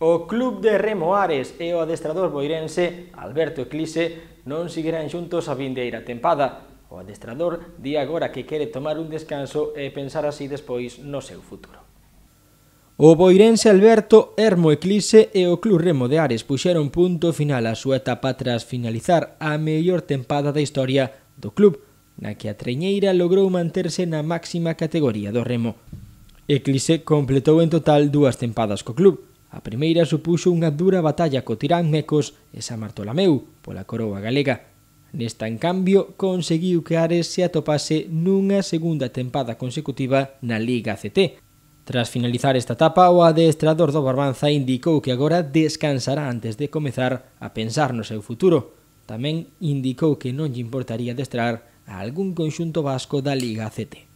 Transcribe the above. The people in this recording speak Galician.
O club de Remo Ares e o adestrador boirense Alberto Eclise non seguirán xuntos a vindeira tempada. O adestrador di agora que quere tomar un descanso e pensar así despois no seu futuro. O boirense Alberto Hermo Eclise e o Club Remo de Ares puxeron punto final á súa etapa tras finalizar a mellor tempada da historia do club, na que a Treñeira logrou manterse na máxima categoría do Remo. Eclise completou en total dúas tempadas co club, A primeira supuxo unha dura batalla co tirán Mecos e Samartolameu pola coroa galega. Nesta, en cambio, conseguiu que Ares se atopase nunha segunda tempada consecutiva na Liga CT. Tras finalizar esta etapa, o adestrador do Barbanza indicou que agora descansará antes de comezar a pensar no seu futuro. Tamén indicou que non lle importaría adestrar a algún conxunto vasco da Liga CT.